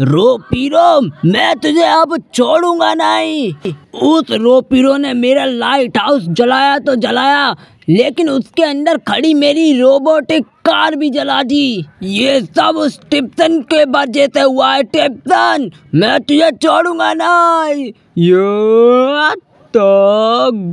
रो पीरो मैं तुझे अब छोड़ूंगा नहीं उस रो पीरो ने मेरा लाइट हाउस जलाया तो जलाया लेकिन उसके अंदर खड़ी मेरी रोबोटिक कार भी जला दी ये सब उस टिप्सन के वजह से हुआ है टिप्सन मैं तुझे छोड़ूंगा नहीं यो तो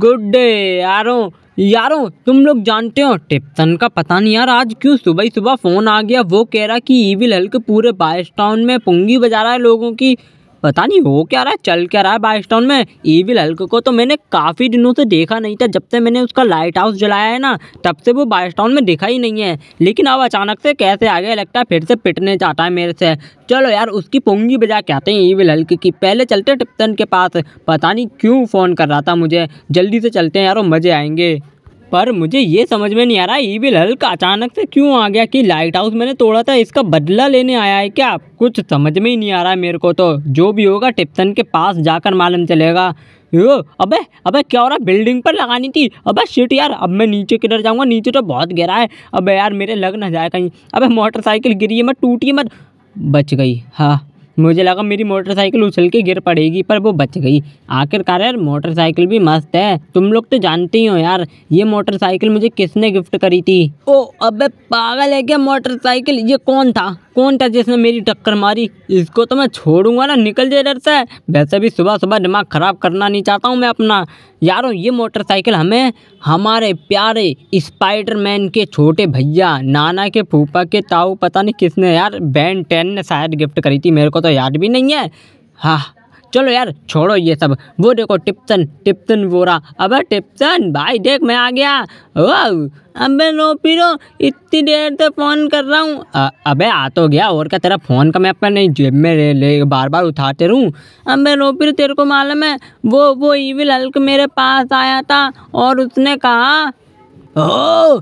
गुड डे यारों यारों तुम लोग जानते हो टिप्सन का पता नहीं यार आज क्यों सुबह सुबह फ़ोन आ गया वो कह रहा कि ईविल हल्क पूरे बायस टाउन में पुंगी बजा रहा है लोगों की पता नहीं हो क्या रहा है चल क्या रहा है बाइस टाउन में ईविल हल्क को तो मैंने काफ़ी दिनों से देखा नहीं था जब से मैंने उसका लाइट हाउस जलाया है ना तब से वो बाइस टाउन में दिखा ही नहीं है लेकिन अब अचानक से कैसे आ गया लगता है फिर से पिटने चाहता है मेरे से चलो यार उसकी पोंगी बजा के आते हैं ईविल हल्क की पहले चलते टिप्टन के पास पता नहीं क्यों फ़ोन कर रहा था मुझे जल्दी से चलते हैं यार मज़े आएंगे पर मुझे ये समझ में नहीं आ रहा ईविल हल्क अचानक से क्यों आ गया कि लाइट हाउस मैंने तोड़ा था इसका बदला लेने आया है क्या कुछ समझ में ही नहीं आ रहा है मेरे को तो जो भी होगा टिप्सन के पास जाकर मालूम चलेगा यो अबे अबे क्या हो रहा बिल्डिंग पर लगानी थी अबे शिट यार अब मैं नीचे किधर जाऊंगा नीचे तो बहुत गहरा है अबे यार मेरे लग ना जाए कहीं अबे मोटरसाइकिल गिरी है मत टूटी मत बच गई हाँ मुझे लगा मेरी मोटरसाइकिल उछल के गिर पड़ेगी पर वो बच गई आखिरकार यार मोटरसाइकिल भी मस्त है तुम लोग तो जानते ही हो यार ये मोटरसाइकिल मुझे किसने गिफ्ट करी थी ओ अबे पागल है क्या मोटरसाइकिल ये कौन था कौन था जिसने मेरी टक्कर मारी इसको तो मैं छोड़ूंगा ना निकल जाए डर से वैसे भी सुबह सुबह दिमाग ख़राब करना नहीं चाहता हूँ मैं अपना यारों ये मोटरसाइकिल हमें हमारे प्यारे स्पाइडरमैन के छोटे भैया नाना के फूफा के ताऊ पता नहीं किसने यार बैन टेन ने शायद गिफ्ट करी थी मेरे को तो याद भी नहीं है हाँ चलो यार छोड़ो ये सब वो देखो टिप्सन टिप्सन बोरा अबे टिप्सन भाई देख मैं आ गया अबे नो पीरो इतनी देर से फ़ोन कर रहा हूँ अबे आ तो गया और क्या तेरा फ़ोन का मैं अपना नहीं जेब में ले, ले बार बार उठाते रहूँ अबे नो पीरो तेरे को मालूम है वो वो ईविल हल्क मेरे पास आया था और उसने कहा ओ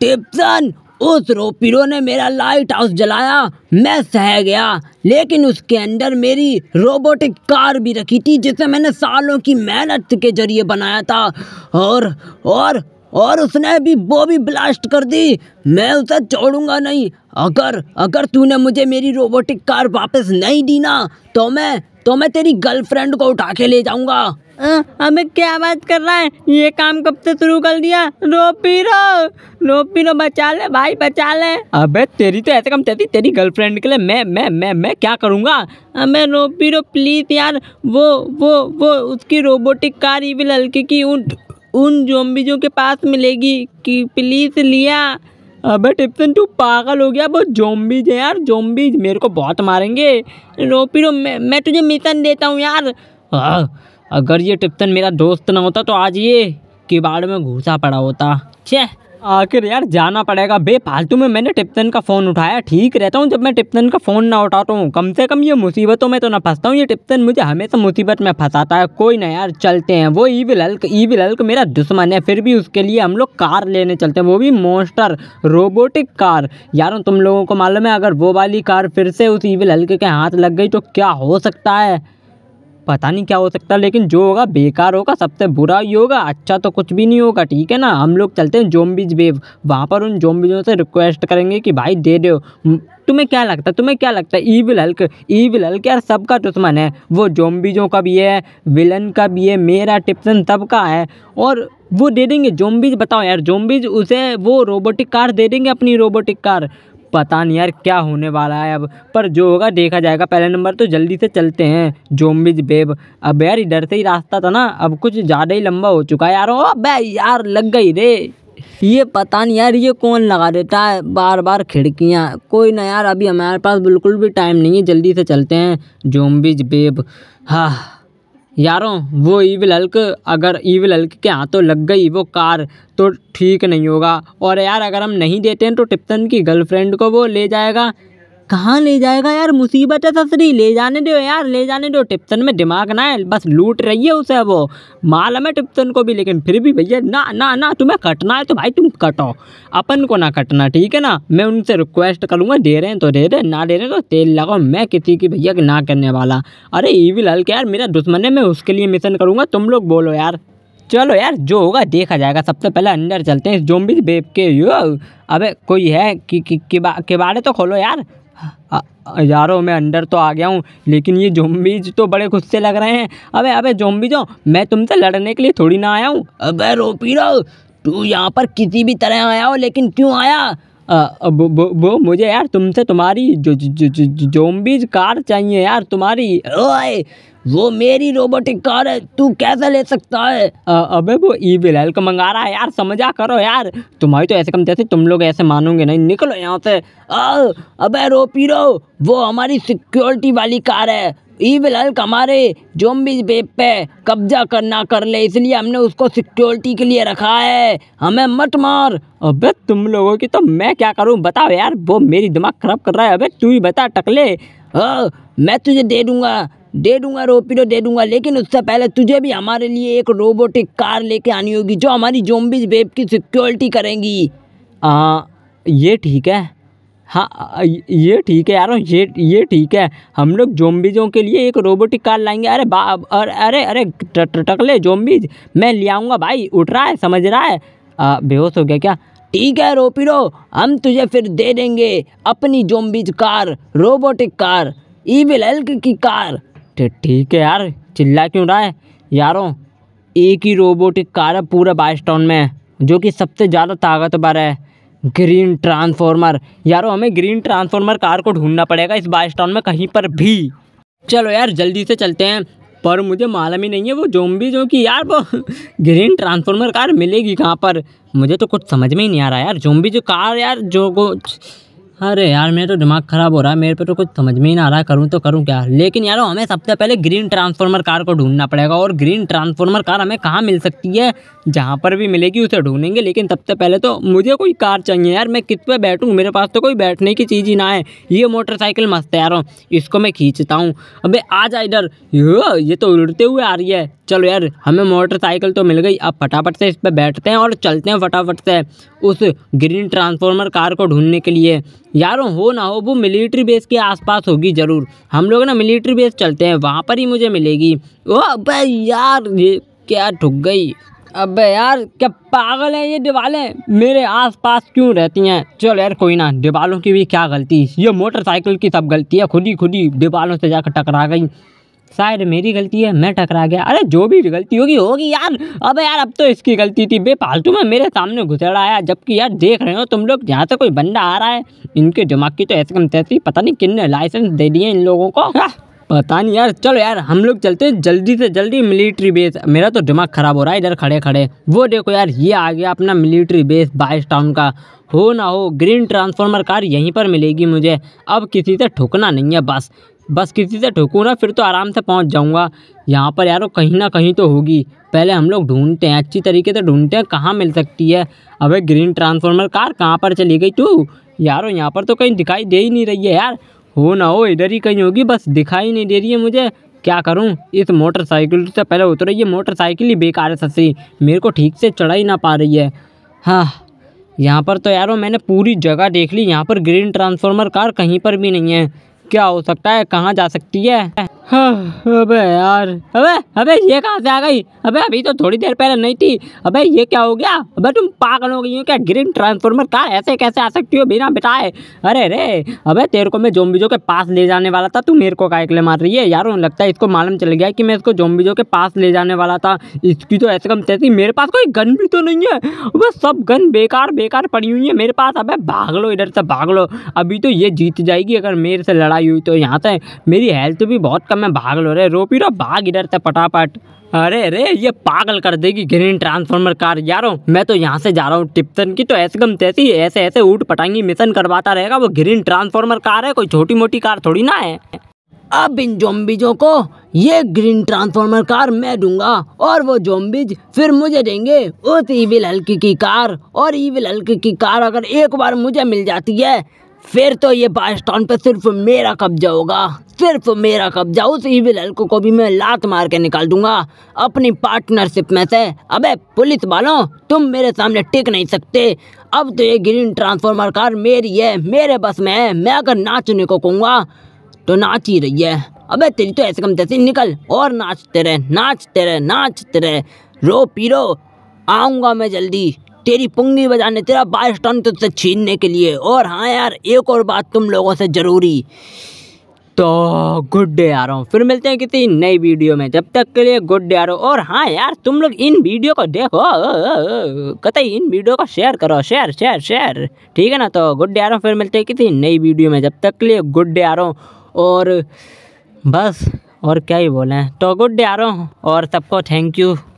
टिप्सन उस रोपीरो ने मेरा लाइट हाउस जलाया मैं सह गया लेकिन उसके अंदर मेरी रोबोटिक कार भी रखी थी जिसे मैंने सालों की मेहनत के जरिए बनाया था और और और उसने भी वो भी ब्लास्ट कर दी मैं उसे छोड़ूंगा नहीं अगर अगर तूने मुझे मेरी रोबोटिक कार वापस नहीं दी ना तो मैं तो मैं तेरी गर्लफ्रेंड को उठा के ले जाऊंगा हमें क्या बात कर रहा है ये काम कब से शुरू कर दिया रो पी रो रो पी रो बचा ले भाई बचा ले अबे तेरी तो ऐसे कम तेरी तेरी गर्लफ्रेंड के लिए मैं मैं मैं मैं क्या करूँगा हमें रो पी रो प्लीज यार वो वो वो उसकी रोबोटिक कार इविल हल्की की उन उन जोम्बीजों के पास मिलेगी कि प्लीज लिया अबे टिप्सन तू पागल हो गया वो जोम्बीज है यार जोम्बीज मेरे को बहुत मारेंगे रोपी रो मैं, मैं तुझे मिशन देता हूँ यार आ, हाँ, अगर ये टिप्सन मेरा दोस्त ना होता तो आज ये किबाड़ में घुसा पड़ा होता छः आखिर यार जाना पड़ेगा बेफालतू में मैंने टिप्तन का फ़ोन उठाया ठीक रहता हूँ जब मैं टिप्तन का फ़ोन ना उठाता हूँ कम से कम ये मुसीबतों में तो ना फंसता हूँ ये टिप्तन मुझे हमेशा मुसीबत में फंसाता है कोई ना यार चलते हैं वो ईविल हल्क ईविल हल्क मेरा दुश्मन है फिर भी उसके लिए हम लोग कार लेने चलते हैं वो भी मोस्टर रोबोटिक कार यार तुम लोगों को मालूम है अगर वो वाली कार फिर से उस ईविल हल्क के हाथ लग गई तो क्या हो सकता है पता नहीं क्या हो सकता लेकिन जो होगा बेकार होगा सबसे बुरा ही होगा अच्छा तो कुछ भी नहीं होगा ठीक है ना हम लोग चलते हैं जोम्बिज वेव वहाँ पर उन जोम्बिजों से रिक्वेस्ट करेंगे कि भाई दे दो तुम्हें क्या लगता है तुम्हें क्या लगता है ईविल हल्क ईविल हल्क यार सबका दुश्मन है वो जोम्बिजों का भी है विलन का भी है मेरा टिप्सन सबका है और वो दे देंगे जोम्बिज बताओ यार जोम्बिज उसे वो रोबोटिक कार दे देंगे अपनी रोबोटिक कार पता नहीं यार क्या होने वाला है अब पर जो होगा देखा जाएगा पहले नंबर तो जल्दी से चलते हैं जोम्बिज बेब अब यार इधर से ही रास्ता था ना अब कुछ ज़्यादा ही लंबा हो चुका है यार ओ यार लग गई रे ये पता नहीं यार ये कौन लगा देता है बार बार खिड़कियाँ कोई ना यार अभी हमारे पास बिल्कुल भी टाइम नहीं है जल्दी से चलते हैं जोम्बिज बेब हाँ यारों वो ईविल हल्क अगर ईविल हल्क के हाथों तो लग गई वो कार तो ठीक नहीं होगा और यार अगर हम नहीं देते हैं तो टिप्टन की गर्लफ्रेंड को वो ले जाएगा कहाँ ले जाएगा यार मुसीबत है ससरी ले जाने दो यार ले जाने दो टिप्सन में दिमाग ना है बस लूट रही है उसे वो माल में टिप्सन को भी लेकिन फिर भी भैया ना ना ना तुम्हें कटना है तो भाई तुम कटो अपन को ना कटना ठीक है ना मैं उनसे रिक्वेस्ट करूँगा दे रहे हैं तो दे रहे ना दे रहे तो तेल लगाओ मैं किसी की भैया ना करने वाला अरे भी हल्क यार मेरा दुश्मन है मैं उसके लिए मिशन करूँगा तुम लोग बोलो यार चलो यार जो होगा देखा जाएगा सबसे पहले अंदर चलते हैं भी बेब के यो अबे कोई है कि, कि, कि, कि, तो खोलो यार यारों मैं अंडर तो आ गया हूँ लेकिन ये जोम्बीज तो बड़े खुद से लग रहे हैं अबे अबे जोम्बीजो मैं तुमसे लड़ने के लिए थोड़ी ना आया हूँ अबे रो तू यहाँ पर किसी भी तरह आया हो लेकिन क्यों आया वो मुझे यार तुमसे तुम्हारी जो, जो, जो, जो जोम्बीज कार चाहिए यार तुम्हारी ओए वो मेरी रोबोटिक कार है तू कैसे ले सकता है आ, अबे वो ई बिल को मंगा रहा है यार समझा करो यार तुम्हारी तो ऐसे कम जैसे तुम लोग ऐसे मानोगे नहीं निकलो यहाँ से आ, अबे रो पी रो वो हमारी सिक्योरिटी वाली कार है ई बिलाल हमारे जो भी बेब पे कब्जा करना कर ले इसलिए हमने उसको सिक्योरिटी के लिए रखा है हमें मत मार अबे तुम लोगों की तो मैं क्या करूँ बताओ यार वो मेरी दिमाग खराब कर रहा है अबे तू ही बता टकले आ, मैं तुझे दे दूंगा दे दूंगा रोपीरो तो दे दूंगा लेकिन उससे पहले तुझे भी हमारे लिए एक रोबोटिक कार लेके आनी होगी जो हमारी जोम्बिज वेब की सिक्योरिटी करेंगी हाँ ये ठीक है हाँ ये ठीक है यार ये ये ठीक है हम लोग जोम्बिजों के लिए एक रोबोटिक कार लाएंगे अरे बा अरे अरे अरे टकले जोम्बिज मैं ले आऊँगा भाई उठ रहा है समझ रहा है बेहोश हो गया क्या ठीक है रोपीरो हम तुझे फिर दे देंगे अपनी zombies car robotic car evil Hulk की कार ठीक है यार चिल्ला क्यों रहा है यारों एक ही रोबोटिक कार है पूरा बाइस टाउन में जो कि सबसे ज़्यादा ताकतवर है ग्रीन ट्रांसफॉर्मर यारो हमें ग्रीन ट्रांसफॉर्मर कार को ढूंढना पड़ेगा इस बाइस टाउन में कहीं पर भी चलो यार जल्दी से चलते हैं पर मुझे मालूम ही नहीं है वो जोम्बी जो कि यार वो ग्रीन ट्रांसफॉर्मर कार मिलेगी कहाँ पर मुझे तो कुछ समझ में ही नहीं आ रहा यार जोम्बी जो कार यार जो को अरे यार मेरा तो दिमाग ख़राब हो रहा है मेरे पे तो कुछ समझ में ही ना आ रहा है करूँ तो करूँ क्या लेकिन यार हमें सबसे पहले ग्रीन ट्रांसफॉर्मर कार को ढूंढना पड़ेगा और ग्रीन ट्रांसफॉर्मर कार हमें कहाँ मिल सकती है जहाँ पर भी मिलेगी उसे ढूंढेंगे लेकिन सबसे पहले तो मुझे कोई कार चाहिए यार मैं किस पर बैठूँ मेरे पास तो कोई बैठने की चीज़ ही ना है ये मोटरसाइकिल मस्त है यार इसको मैं खींचता हूँ अब आ जा इधर ये तो उड़ते हुए आ रही है चलो यार हमें मोटरसाइकिल तो मिल गई अब फटाफट से इस पर बैठते हैं और चलते हैं फटाफट से उस ग्रीन ट्रांसफॉर्मर कार को ढूंढने के लिए यारों हो ना हो वो मिलिट्री बेस के आसपास होगी ज़रूर हम लोग ना मिलिट्री बेस चलते हैं वहाँ पर ही मुझे मिलेगी ओ अबे यार ये क्या ठुक गई अब यार क्या पागल है ये दीवारें मेरे आसपास क्यों रहती हैं चलो यार कोई ना दिवालों की भी क्या गलती ये मोटरसाइकिल की सब गलती है खुद ही खुद ही से जाकर टकरा गई शायद मेरी गलती है मैं टकरा गया अरे जो भी गलती होगी होगी यार अब यार अब तो इसकी गलती थी बेफालतू में मेरे सामने घुसड़ा आया जबकि यार देख रहे हो तुम लोग यहाँ से कोई बंदा आ रहा है इनके दिमाग की तो ऐसे कम तैसी पता नहीं किन्ने लाइसेंस दे दिए इन लोगों को हाँ। पता नहीं यार चलो यार हम लोग चलते हैं जल्दी से जल्दी मिलिट्री बेस मेरा तो दिमाग ख़राब हो रहा है इधर खड़े खड़े वो देखो यार ये आ गया अपना मिलिट्री बेस बाइस टाउन का हो ना हो ग्रीन ट्रांसफार्मर कार यहीं पर मिलेगी मुझे अब किसी से ठुकना नहीं है बस बस किसी से ठोकूँ ना फिर तो आराम से पहुंच जाऊंगा यहाँ पर यारो कहीं ना कहीं तो होगी पहले हम लोग ढूंढते हैं अच्छी तरीके से ढूंढते हैं कहाँ मिल सकती है अबे ग्रीन ट्रांसफार्मर कार कहाँ पर चली गई तू यारो यहाँ पर तो कहीं दिखाई दे ही नहीं रही है यार हो ना हो इधर ही कहीं होगी बस दिखाई नहीं दे रही है मुझे क्या करूँ इस मोटरसाइकिल से पहले उतरो ये मोटरसाइकिल ही बेकार है ससी मेरे को ठीक से चढ़ा ही ना पा रही है हाँ यहाँ पर तो यारो मैंने पूरी जगह देख ली यहाँ पर ग्रीन ट्रांसफार्मर कार कहीं पर भी नहीं है क्या हो सकता है कहाँ जा सकती है हाँ, अबे यार अबे अबे ये कहाँ से आ गई अबे अभी तो थोड़ी देर पहले नहीं थी अबे ये क्या हो गया अबे तुम पागल हो गई हो क्या ग्रीन ट्रांसफॉर्मर कार ऐसे कैसे आ सकती हो बिना बिठाए अरे रे अबे तेरे को मैं जोम्बिजो के पास ले जाने वाला था तू मेरे को कायकले मार रही है यार लगता है इसको मालूम चल गया कि मैं इसको जोम्बिजो के पास ले जाने वाला था इसकी तो ऐसे कम तैसी मेरे पास कोई गन भी तो नहीं है अब सब गन बेकार बेकार पड़ी हुई है मेरे पास अब भाग लो इधर से भाग लो अभी तो ये जीत जाएगी अगर मेरे से लड़ाई हुई तो यहाँ से मेरी हेल्थ भी बहुत चक्कर में भाग लो रे रोपी रो भाग इधर ते पटापट अरे अरे ये पागल कर देगी ग्रीन ट्रांसफॉर्मर कार यारो मैं तो यहाँ से जा रहा हूँ टिप्सन की तो ऐसे गम तैसी ऐसे ऐसे ऊट पटांगी मिशन करवाता रहेगा वो ग्रीन ट्रांसफॉर्मर कार है कोई छोटी मोटी कार थोड़ी ना है अब इन जोम्बिजों को ये ग्रीन ट्रांसफॉर्मर कार मैं दूंगा और वो जोम्बिज फिर मुझे देंगे उस ईविल हल्की की कार और ईविल हल्की की कार अगर एक बार मुझे मिल जाती है फिर तो ये पाकिस्तान पे सिर्फ मेरा कब्जा होगा सिर्फ मेरा कब्जा उस ईविल हल्को को भी मैं लात मार के निकाल दूंगा अपनी पार्टनरशिप में से अबे पुलिस वालों तुम मेरे सामने टिक नहीं सकते अब तो ये ग्रीन ट्रांसफॉर्मर कार मेरी है मेरे बस में है मैं अगर नाचने को कहूँगा तो नाच ही रही है अबे तेरी तो ऐसे कम तैसे निकल और नाचते रहे नाचते रहे नाचते रहे रो पी रो आऊँगा मैं जल्दी तेरी पुंगी बजाने तेरा बाईस टन तुझसे छीनने के लिए और हाँ यार एक और बात तुम लोगों से ज़रूरी तो गुड डे आ रहा हूँ फिर मिलते हैं किसी नई वीडियो में जब तक के लिए गुड डे आ रहा हूँ और हाँ यार तुम लोग इन वीडियो को देखो कतई इन वीडियो को शेयर करो शेयर शेयर शेयर ठीक है ना तो गुड डे आ रहा हूँ फिर मिलते हैं किसी नई वीडियो में जब तक के लिए गुड डे आ रहा हूँ और बस और क्या ही बोलें तो गुड डे आ रहा हूँ और सबको थैंक यू